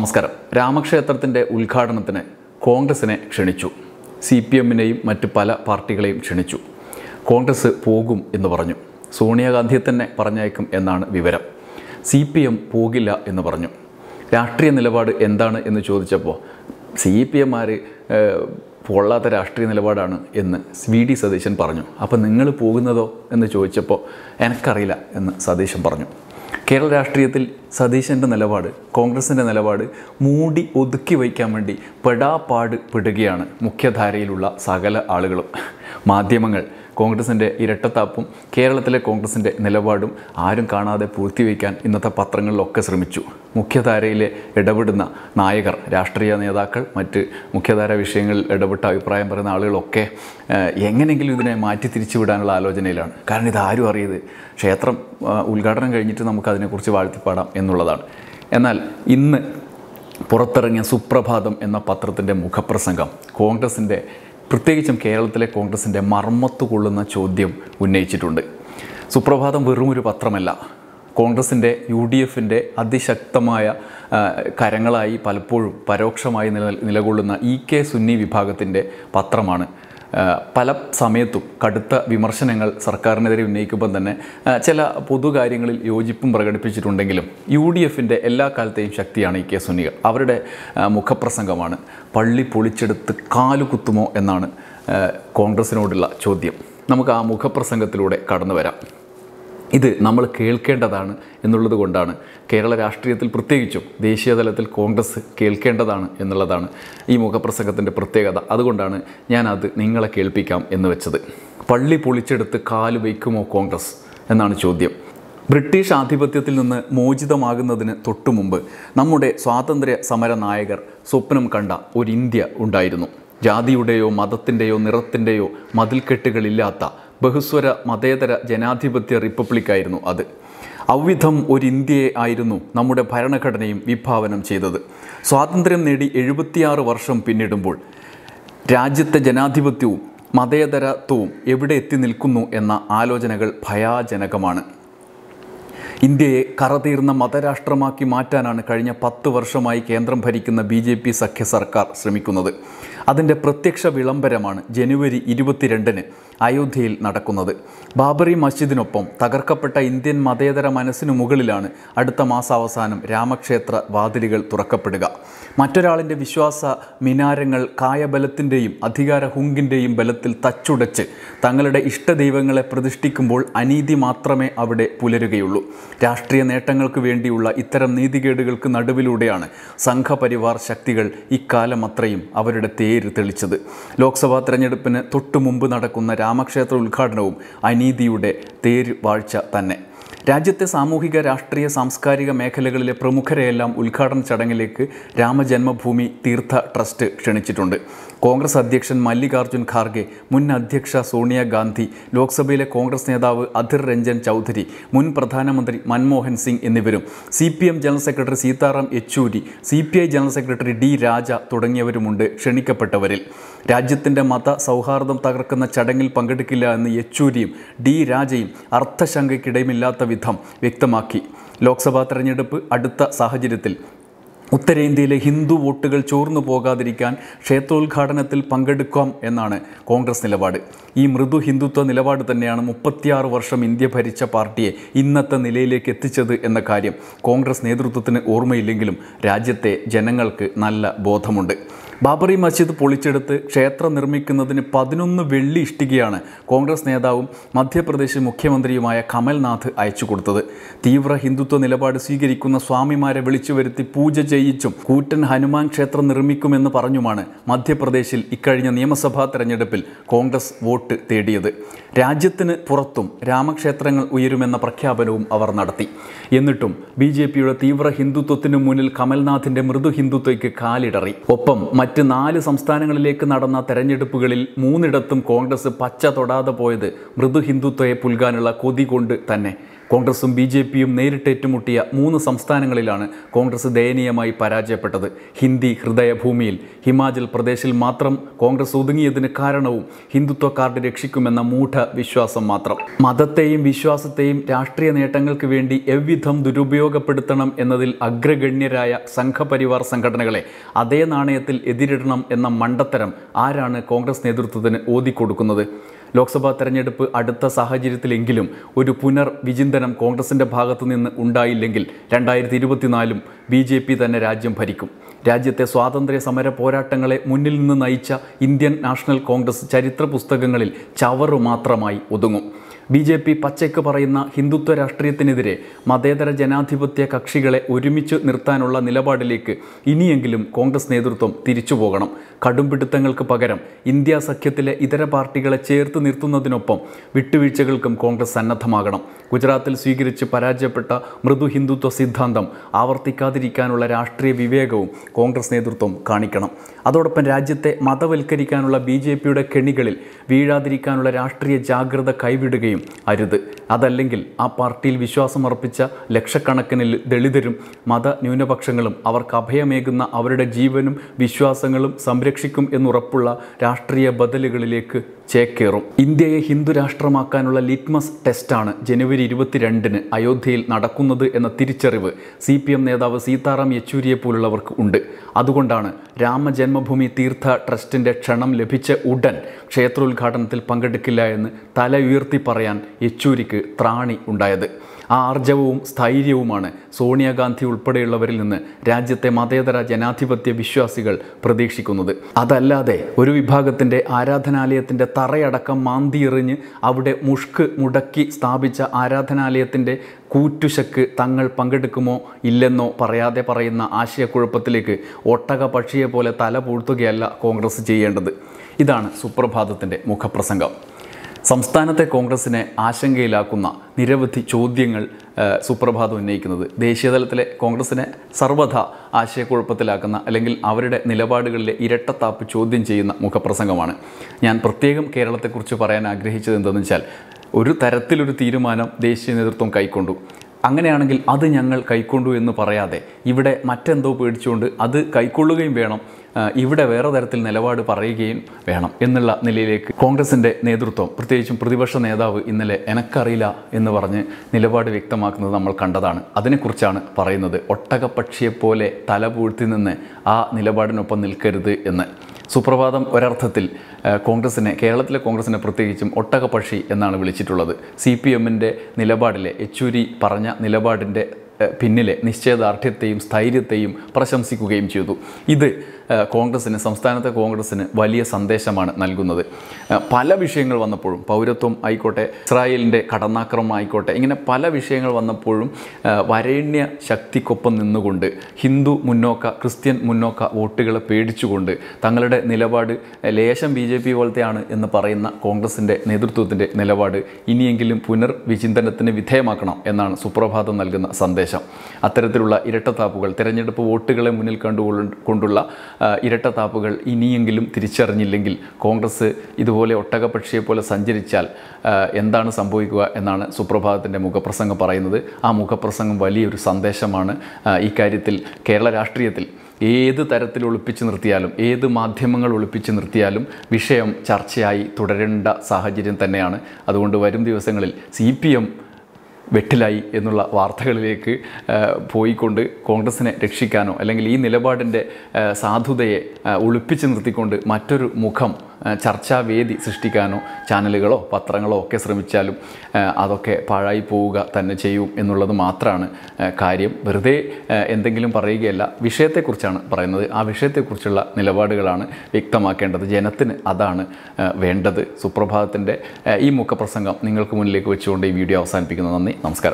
നമസ്കാരം രാമക്ഷേത്രത്തിൻ്റെ ഉദ്ഘാടനത്തിന് കോൺഗ്രസിനെ ക്ഷണിച്ചു സി പി എമ്മിനെയും മറ്റ് പല പാർട്ടികളെയും ക്ഷണിച്ചു കോൺഗ്രസ് പോകും എന്ന് പറഞ്ഞു സോണിയാഗാന്ധിയെ തന്നെ പറഞ്ഞേക്കും എന്നാണ് വിവരം സി പി എം പോകില്ല എന്ന് പറഞ്ഞു രാഷ്ട്രീയ നിലപാട് എന്താണ് എന്ന് ചോദിച്ചപ്പോൾ സി പി എമ്മാർ പൊള്ളാത്ത രാഷ്ട്രീയ നിലപാടാണ് എന്ന് വി ഡി സതീശൻ പറഞ്ഞു അപ്പോൾ നിങ്ങൾ പോകുന്നതോ എന്ന് ചോദിച്ചപ്പോൾ എനിക്കറിയില്ല എന്ന് സതീശൻ പറഞ്ഞു കേരള രാഷ്ട്രീയത്തിൽ സതീശൻ്റെ നിലപാട് കോൺഗ്രസിൻ്റെ നിലപാട് മൂടി ഒതുക്കി വയ്ക്കാൻ വേണ്ടി പെടാപാട് പെടുകയാണ് മുഖ്യധാരയിലുള്ള സകല ആളുകളും മാധ്യമങ്ങൾ കോൺഗ്രസിൻ്റെ ഇരട്ടത്താപ്പും കേരളത്തിലെ കോൺഗ്രസിൻ്റെ നിലപാടും ആരും കാണാതെ പൂഴ്ത്തിവെക്കാൻ ഇന്നത്തെ പത്രങ്ങളിലൊക്കെ ശ്രമിച്ചു മുഖ്യധാരയിലെ ഇടപെടുന്ന നായകർ രാഷ്ട്രീയ നേതാക്കൾ മറ്റ് മുഖ്യധാര വിഷയങ്ങളിൽ ഇടപെട്ട അഭിപ്രായം പറയുന്ന ആളുകളൊക്കെ എങ്ങനെയെങ്കിലും ഇതിനെ മാറ്റി തിരിച്ചുവിടാനുള്ള ആലോചനയിലാണ് കാരണം ഇതാരും അറിയത് ക്ഷേത്രം ഉദ്ഘാടനം കഴിഞ്ഞിട്ട് നമുക്ക് അതിനെക്കുറിച്ച് വാഴ്ത്തിപ്പാടാം എന്നുള്ളതാണ് എന്നാൽ ഇന്ന് പുറത്തിറങ്ങിയ സുപ്രഭാതം എന്ന പത്രത്തിൻ്റെ മുഖപ്രസംഗം കോൺഗ്രസിൻ്റെ പ്രത്യേകിച്ചും കേരളത്തിലെ കോൺഗ്രസിൻ്റെ മർമ്മത്ത് കൊള്ളുന്ന ചോദ്യം ഉന്നയിച്ചിട്ടുണ്ട് സുപ്രഭാതം വെറും ഒരു പത്രമല്ല കോൺഗ്രസിൻ്റെ യു ഡി എഫിൻ്റെ അതിശക്തമായ കരങ്ങളായി പലപ്പോഴും പരോക്ഷമായി നില നിലകൊള്ളുന്ന ഇ കെ സുന്നി വിഭാഗത്തിൻ്റെ പത്രമാണ് പല സമയത്തും കടുത്ത വിമർശനങ്ങൾ സർക്കാരിനെതിരെ ഉന്നയിക്കുമ്പോൾ തന്നെ ചില പൊതുകാര്യങ്ങളിൽ യോജിപ്പും പ്രകടിപ്പിച്ചിട്ടുണ്ടെങ്കിലും യു ഡി എഫിൻ്റെ എല്ലാ കാലത്തെയും ശക്തിയാണ് ഈ കെ സുനികൾ അവരുടെ മുഖപ്രസംഗമാണ് പള്ളി പൊളിച്ചെടുത്ത് കാലുകുത്തുമോ എന്നാണ് കോൺഗ്രസിനോടുള്ള ചോദ്യം നമുക്ക് ആ മുഖപ്രസംഗത്തിലൂടെ കടന്നു വരാം ഇത് നമ്മൾ കേൾക്കേണ്ടതാണ് എന്നുള്ളത് കൊണ്ടാണ് കേരള രാഷ്ട്രീയത്തിൽ പ്രത്യേകിച്ചും ദേശീയ തലത്തിൽ കോൺഗ്രസ് കേൾക്കേണ്ടതാണ് എന്നുള്ളതാണ് ഈ മുഖപ്രസംഗത്തിൻ്റെ പ്രത്യേകത അതുകൊണ്ടാണ് ഞാനത് നിങ്ങളെ കേൾപ്പിക്കാം എന്ന് വെച്ചത് പള്ളി പൊളിച്ചെടുത്ത് കാല് വയ്ക്കുമോ കോൺഗ്രസ് എന്നാണ് ചോദ്യം ബ്രിട്ടീഷ് ആധിപത്യത്തിൽ നിന്ന് മോചിതമാകുന്നതിന് തൊട്ടു മുമ്പ് നമ്മുടെ സ്വാതന്ത്ര്യ സമര നായകർ സ്വപ്നം കണ്ട ഒരു ഇന്ത്യ ഉണ്ടായിരുന്നു ജാതിയുടെയോ മതത്തിൻ്റെയോ നിറത്തിൻ്റെയോ മതിൽക്കെട്ടുകളില്ലാത്ത ബഹുസ്വര മതേതര ജനാധിപത്യ റിപ്പബ്ലിക്കായിരുന്നു അത് അവവിധം ഒരു ഇന്ത്യയെ ആയിരുന്നു നമ്മുടെ ഭരണഘടനയും വിഭാവനം ചെയ്തത് സ്വാതന്ത്ര്യം നേടി എഴുപത്തിയാറ് വർഷം പിന്നിടുമ്പോൾ രാജ്യത്തെ ജനാധിപത്യവും മതേതരത്വവും എവിടെ എത്തി നിൽക്കുന്നു എന്ന ആലോചനകൾ ഭയാജനകമാണ് ഇന്ത്യയെ കറതീർന്ന മതരാഷ്ട്രമാക്കി മാറ്റാനാണ് കഴിഞ്ഞ പത്ത് വർഷമായി കേന്ദ്രം ഭരിക്കുന്ന ബി ജെ പി സഖ്യ സർക്കാർ ശ്രമിക്കുന്നത് അതിൻ്റെ പ്രത്യക്ഷ വിളംബരമാണ് ജനുവരി ഇരുപത്തിരണ്ടിന് അയോധ്യയിൽ നടക്കുന്നത് ബാബറി മസ്ജിദിനൊപ്പം തകർക്കപ്പെട്ട ഇന്ത്യൻ മതേതര മനസ്സിനു മുകളിലാണ് അടുത്ത മാസാവസാനം രാമക്ഷേത്ര വാതിലുകൾ തുറക്കപ്പെടുക മറ്റൊരാളിൻ്റെ വിശ്വാസ മിനാരങ്ങൾ കായബലത്തിൻ്റെയും അധികാര ഹുങ്കിൻ്റെയും ബലത്തിൽ തച്ചുടച്ച് തങ്ങളുടെ ഇഷ്ടദൈവങ്ങളെ പ്രതിഷ്ഠിക്കുമ്പോൾ അനീതി മാത്രമേ അവിടെ പുലരുകയുള്ളൂ രാഷ്ട്രീയ നേട്ടങ്ങൾക്ക് വേണ്ടിയുള്ള ഇത്തരം നീതികേടുകൾക്ക് നടുവിലൂടെയാണ് സംഘപരിവാർ ശക്തികൾ ഇക്കാലമത്രയും അവരുടെ തേര് പേര് തെളിച്ചത് ലോക്സഭാ തെരഞ്ഞെടുപ്പിന് തൊട്ടു മുമ്പ് നടക്കുന്ന രാമക്ഷേത്ര ഉദ്ഘാടനവും അനീതിയുടെ തേര് വാഴ്ച തന്നെ രാജ്യത്തെ സാമൂഹിക രാഷ്ട്രീയ സാംസ്കാരിക മേഖലകളിലെ പ്രമുഖരെയെല്ലാം ഉദ്ഘാടന ചടങ്ങിലേക്ക് രാമജന്മഭൂമി തീർത്ഥ ട്രസ്റ്റ് ക്ഷണിച്ചിട്ടുണ്ട് കോൺഗ്രസ് അധ്യക്ഷൻ മല്ലികാർജ്ജുൻ ഖാർഗെ മുൻ അധ്യക്ഷ സോണിയാഗാന്ധി ലോക്സഭയിലെ കോൺഗ്രസ് നേതാവ് അധിർ രഞ്ജൻ ചൌധരി മുൻ പ്രധാനമന്ത്രി മൻമോഹൻ സിംഗ് എന്നിവരും C P M general secretary Sitaram Yechury C P I general secretary D Raja തുടങ്ങിയവരുമുണ്ട് ക്ഷണിക്കപ്പെട്ടവരിൽ രാജ്യത്തിൻ്റെ മത സൗഹാർദ്ദം തകർക്കുന്ന ചടങ്ങിൽ പങ്കെടുക്കില്ല എന്ന് യെച്ചൂരിയും ഡി രാജയും അർത്ഥശങ്കയ്ക്കിടയുമില്ലാത്ത വിധം വ്യക്തമാക്കി ലോക്സഭാ തെരഞ്ഞെടുപ്പ് അടുത്ത സാഹചര്യത്തിൽ ഉത്തരേന്ത്യയിലെ ഹിന്ദു വോട്ടുകൾ ചോർന്നു പോകാതിരിക്കാൻ ക്ഷേത്രോദ്ഘാടനത്തിൽ പങ്കെടുക്കാം എന്നാണ് കോൺഗ്രസ് നിലപാട് ഈ മൃദു ഹിന്ദുത്വ നിലപാട് തന്നെയാണ് മുപ്പത്തിയാറ് വർഷം ഇന്ത്യ ഭരിച്ച പാർട്ടിയെ ഇന്നത്തെ നിലയിലേക്ക് എത്തിച്ചത് എന്ന കാര്യം കോൺഗ്രസ് നേതൃത്വത്തിന് ഓർമ്മയില്ലെങ്കിലും രാജ്യത്തെ ജനങ്ങൾക്ക് നല്ല ബോധമുണ്ട് ബാബറി മസ്ജിദ് പൊളിച്ചെടുത്ത് ക്ഷേത്രം നിർമ്മിക്കുന്നതിന് പതിനൊന്ന് വെള്ളി ഇഷ്ടികയാണ് കോൺഗ്രസ് നേതാവും മധ്യപ്രദേശ് മുഖ്യമന്ത്രിയുമായ കമൽനാഥ് അയച്ചു കൊടുത്തത് തീവ്ര ഹിന്ദുത്വ നിലപാട് സ്വീകരിക്കുന്ന സ്വാമിമാരെ വിളിച്ചു വരുത്തി പൂജ വിജയിച്ചും കൂറ്റൻ ഹനുമാൻ ക്ഷേത്രം നിർമ്മിക്കുമെന്ന് പറഞ്ഞുമാണ് മധ്യപ്രദേശിൽ ഇക്കഴിഞ്ഞ നിയമസഭാ തെരഞ്ഞെടുപ്പിൽ കോൺഗ്രസ് വോട്ട് തേടിയത് രാജ്യത്തിന് പുറത്തും രാമക്ഷേത്രങ്ങൾ ഉയരുമെന്ന പ്രഖ്യാപനവും അവർ നടത്തി എന്നിട്ടും ബി ജെ പിയുടെ തീവ്ര ഹിന്ദുത്വത്തിനു മുന്നിൽ കമൽനാഥിന്റെ മൃദു ഹിന്ദുത്വയ്ക്ക് കാലിടറി ഒപ്പം മറ്റ് നാല് സംസ്ഥാനങ്ങളിലേക്ക് നടന്ന തെരഞ്ഞെടുപ്പുകളിൽ മൂന്നിടത്തും കോൺഗ്രസ് പച്ച തൊടാതെ പോയത് മൃദു ഹിന്ദുത്വയെ പുൽകാനുള്ള കൊതി കൊണ്ട് തന്നെ കോൺഗ്രസും ബി ജെ പിയും നേരിട്ടേറ്റുമുട്ടിയ മൂന്ന് സംസ്ഥാനങ്ങളിലാണ് കോൺഗ്രസ് ദയനീയമായി പരാജയപ്പെട്ടത് ഹിന്ദി ഹൃദയഭൂമിയിൽ ഹിമാചൽ പ്രദേശിൽ മാത്രം കോൺഗ്രസ് ഒതുങ്ങിയതിന് കാരണവും ഹിന്ദുത്വ കാർഡ് രക്ഷിക്കുമെന്ന മൂഢ വിശ്വാസം മാത്രം മതത്തെയും വിശ്വാസത്തെയും രാഷ്ട്രീയ നേട്ടങ്ങൾക്ക് വേണ്ടി എവ്വിധം ദുരുപയോഗപ്പെടുത്തണം എന്നതിൽ അഗ്രഗണ്യരായ സംഘപരിവാർ സംഘടനകളെ അതേ നാണയത്തിൽ എതിരിടണം എന്ന മണ്ടത്തരം ആരാണ് കോൺഗ്രസ് നേതൃത്വത്തിന് ഓതിക്കൊടുക്കുന്നത് ലോക്സഭാ തെരഞ്ഞെടുപ്പ് അടുത്ത സാഹചര്യത്തിലെങ്കിലും ഒരു പുനർ വിചിന്തനം കോൺഗ്രസിന്റെ ഭാഗത്തു നിന്ന് ഉണ്ടായില്ലെങ്കിൽ രണ്ടായിരത്തി ഇരുപത്തിനാലും ബി ജെ പി തന്നെ രാജ്യം ഭരിക്കും രാജ്യത്തെ സ്വാതന്ത്ര്യ സമര പോരാട്ടങ്ങളെ മുന്നിൽ നിന്ന് നയിച്ച ഇന്ത്യൻ നാഷണൽ കോൺഗ്രസ് ചരിത്ര പുസ്തകങ്ങളിൽ ചവറു മാത്രമായി ഒതുങ്ങും ബി ജെ പി പച്ചയ്ക്ക് പറയുന്ന ഹിന്ദുത്വ രാഷ്ട്രീയത്തിനെതിരെ മതേതര ജനാധിപത്യ കക്ഷികളെ ഒരുമിച്ച് നിർത്താനുള്ള നിലപാടിലേക്ക് ഇനിയെങ്കിലും കോൺഗ്രസ് നേതൃത്വം തിരിച്ചു പോകണം കടുംപിടുത്തങ്ങൾക്ക് പകരം ഇന്ത്യ സഖ്യത്തിലെ ഇതര പാർട്ടികളെ ചേർത്ത് നിർത്തുന്നതിനൊപ്പം വിട്ടുവീഴ്ചകൾക്കും കോൺഗ്രസ് സന്നദ്ധമാകണം ഗുജറാത്തിൽ സ്വീകരിച്ച് പരാജയപ്പെട്ട മൃദു ഹിന്ദുത്വ സിദ്ധാന്തം ആവർത്തിക്കാതിരിക്കാനുള്ള രാഷ്ട്രീയ വിവേകവും കോൺഗ്രസ് നേതൃത്വം കാണിക്കണം അതോടൊപ്പം രാജ്യത്തെ മതവൽക്കരിക്കാനുള്ള ബി ജെ പിയുടെ കെണികളിൽ വീഴാതിരിക്കാനുള്ള രാഷ്ട്രീയ ജാഗ്രത കൈവിടുകയും അരുത് അതല്ലെങ്കിൽ ആ പാർട്ടിയിൽ വിശ്വാസമർപ്പിച്ച ലക്ഷക്കണക്കിന് ദളിതരും മത ന്യൂനപക്ഷങ്ങളും അവർക്ക് അഭയമേകുന്ന അവരുടെ ജീവനും വിശ്വാസങ്ങളും സംരക്ഷിക്കും എന്നുറപ്പുള്ള രാഷ്ട്രീയ ബദലുകളിലേക്ക് ചേക്കേറും ഇന്ത്യയെ ഹിന്ദു രാഷ്ട്രമാക്കാനുള്ള ലിറ്റ്മസ് ടെസ്റ്റാണ് ജനുവരി ജനുവരി ഇരുപത്തിരണ്ടിന് അയോധ്യയിൽ നടക്കുന്നത് എന്ന തിരിച്ചറിവ് സി പി എം നേതാവ് സീതാറാം യെച്ചൂരിയെ പോലുള്ളവർക്ക് ഉണ്ട് അതുകൊണ്ടാണ് രാമജന്മഭൂമി തീർത്ഥ ട്രസ്റ്റിൻ്റെ ക്ഷണം ലഭിച്ച ഉടൻ ക്ഷേത്രോദ്ഘാടനത്തിൽ പങ്കെടുക്കില്ല എന്ന് തല ഉയർത്തി പറയാൻ യെച്ചൂരിക്ക് ത്രാണി ഉണ്ടായത് ആർജവവും സ്ഥൈര്യവുമാണ് സോണിയാഗാന്ധി ഉൾപ്പെടെയുള്ളവരിൽ നിന്ന് രാജ്യത്തെ മതേതര ജനാധിപത്യ വിശ്വാസികൾ പ്രതീക്ഷിക്കുന്നത് അതല്ലാതെ ഒരു വിഭാഗത്തിൻ്റെ ആരാധനാലയത്തിൻ്റെ തറയടക്കം മാന്തിയെറിഞ്ഞ് അവിടെ മുഷ്ക് മുടക്കി സ്ഥാപിച്ച ആരാധനാലയത്തിൻ്റെ കൂറ്റുശക്ക് തങ്ങൾ പങ്കെടുക്കുമോ ഇല്ലെന്നോ പറയാതെ പറയുന്ന ആശയക്കുഴപ്പത്തിലേക്ക് ഒട്ടക പക്ഷിയെ പോലെ തല പൂഴ്ത്തുകയല്ല കോൺഗ്രസ് ചെയ്യേണ്ടത് ഇതാണ് സുപ്രഭാതത്തിൻ്റെ മുഖപ്രസംഗം സംസ്ഥാനത്തെ കോൺഗ്രസിനെ ആശങ്കയിലാക്കുന്ന നിരവധി ചോദ്യങ്ങൾ സുപ്രഭാതം ഉന്നയിക്കുന്നത് ദേശീയതലത്തിലെ കോൺഗ്രസിനെ സർവധ ആശയക്കുഴപ്പത്തിലാക്കുന്ന അല്ലെങ്കിൽ അവരുടെ നിലപാടുകളിലെ ഇരട്ടത്താപ്പ് ചോദ്യം ചെയ്യുന്ന മുഖപ്രസംഗമാണ് ഞാൻ പ്രത്യേകം കേരളത്തെക്കുറിച്ച് പറയാൻ ആഗ്രഹിച്ചത് എന്തെന്ന് വെച്ചാൽ ഒരു തരത്തിലൊരു തീരുമാനം ദേശീയ നേതൃത്വം കൈക്കൊണ്ടു അങ്ങനെയാണെങ്കിൽ അത് ഞങ്ങൾ കൈക്കൊണ്ടു എന്ന് പറയാതെ ഇവിടെ മറ്റെന്തോ പേടിച്ചുകൊണ്ട് അത് കൈക്കൊള്ളുകയും വേണം ഇവിടെ വേറെ തരത്തിൽ നിലപാട് പറയുകയും വേണം എന്നുള്ള നിലയിലേക്ക് കോൺഗ്രസിൻ്റെ നേതൃത്വം പ്രത്യേകിച്ചും പ്രതിപക്ഷ നേതാവ് ഇന്നലെ എനക്കറിയില്ല എന്ന് പറഞ്ഞ് നിലപാട് വ്യക്തമാക്കുന്നത് നമ്മൾ കണ്ടതാണ് അതിനെക്കുറിച്ചാണ് പറയുന്നത് ഒട്ടകപ്പക്ഷിയെപ്പോലെ തല പൂഴ്ത്തി നിന്ന് ആ നിലപാടിനൊപ്പം നിൽക്കരുത് എന്ന് സുപ്രഭാതം ഒരർത്ഥത്തിൽ കോൺഗ്രസിനെ കേരളത്തിലെ കോൺഗ്രസിനെ പ്രത്യേകിച്ചും ഒട്ടകപക്ഷി എന്നാണ് വിളിച്ചിട്ടുള്ളത് സി പി എമ്മിൻ്റെ നിലപാടിലെ യെച്ചൂരി പറഞ്ഞ നിലപാടിൻ്റെ പിന്നിലെ നിശ്ചയദാർഢ്യത്തെയും സ്ഥൈര്യത്തെയും പ്രശംസിക്കുകയും ചെയ്തു ഇത് കോൺഗ്രസ്സിന് സംസ്ഥാനത്തെ കോൺഗ്രസ്സിന് വലിയ സന്ദേശമാണ് നൽകുന്നത് പല വിഷയങ്ങൾ വന്നപ്പോഴും പൗരത്വം ആയിക്കോട്ടെ ഇസ്രായേലിൻ്റെ കടന്നാക്രമം ആയിക്കോട്ടെ ഇങ്ങനെ പല വിഷയങ്ങൾ വന്നപ്പോഴും വരേണ്യ ശക്തിക്കൊപ്പം നിന്നുകൊണ്ട് ഹിന്ദു മുന്നോക്ക ക്രിസ്ത്യൻ മുന്നോക്ക വോട്ടുകളെ പേടിച്ചുകൊണ്ട് തങ്ങളുടെ നിലപാട് ലേശം ബി ജെ പി പോലത്തെയാണ് എന്ന് പറയുന്ന കോൺഗ്രസിൻ്റെ നേതൃത്വത്തിൻ്റെ നിലപാട് ഇനിയെങ്കിലും പുനർവിചിന്തനത്തിന് വിധേയമാക്കണം എന്നാണ് സുപ്രഭാതം നൽകുന്ന സന്ദേശം നിർദ്ദേശം അത്തരത്തിലുള്ള ഇരട്ടത്താപ്പുകൾ തിരഞ്ഞെടുപ്പ് വോട്ടുകളെ മുന്നിൽ കണ്ടുകൊണ്ടുള്ള ഇരട്ടത്താപ്പുകൾ ഇനിയെങ്കിലും തിരിച്ചറിഞ്ഞില്ലെങ്കിൽ കോൺഗ്രസ് ഇതുപോലെ ഒട്ടകപക്ഷിയെ പോലെ സഞ്ചരിച്ചാൽ എന്താണ് സംഭവിക്കുക എന്നാണ് സുപ്രഭാതത്തിൻ്റെ മുഖപ്രസംഗം പറയുന്നത് ആ മുഖപ്രസംഗം വലിയൊരു സന്ദേശമാണ് ഇക്കാര്യത്തിൽ കേരള രാഷ്ട്രീയത്തിൽ ഏത് തരത്തിൽ ഒളിപ്പിച്ച് നിർത്തിയാലും ഏത് മാധ്യമങ്ങൾ ഒളിപ്പിച്ച് നിർത്തിയാലും വിഷയം ചർച്ചയായി തുടരേണ്ട സാഹചര്യം തന്നെയാണ് അതുകൊണ്ട് വരും ദിവസങ്ങളിൽ സി പി എം വെട്ടിലായി എന്നുള്ള വാർത്തകളിലേക്ക് പോയിക്കൊണ്ട് കോൺഗ്രസിനെ രക്ഷിക്കാനോ അല്ലെങ്കിൽ ഈ നിലപാടിൻ്റെ സാധുതയെ ഒളിപ്പിച്ച് നിർത്തിക്കൊണ്ട് മറ്റൊരു മുഖം ചർച്ചാവേദി സൃഷ്ടിക്കാനോ ചാനലുകളോ പത്രങ്ങളോ ഒക്കെ ശ്രമിച്ചാലും അതൊക്കെ പാഴായി പോവുക തന്നെ ചെയ്യും എന്നുള്ളത് മാത്രമാണ് കാര്യം വെറുതെ എന്തെങ്കിലും പറയുകയല്ല വിഷയത്തെക്കുറിച്ചാണ് പറയുന്നത് ആ വിഷയത്തെക്കുറിച്ചുള്ള നിലപാടുകളാണ് വ്യക്തമാക്കേണ്ടത് ജനത്തിന് അതാണ് വേണ്ടത് സുപ്രഭാതത്തിൻ്റെ ഈ മുഖപ്രസംഗം നിങ്ങൾക്ക് മുന്നിലേക്ക് വെച്ചുകൊണ്ട് ഈ വീഡിയോ അവസാനിപ്പിക്കുന്നു നന്ദി നമസ്കാരം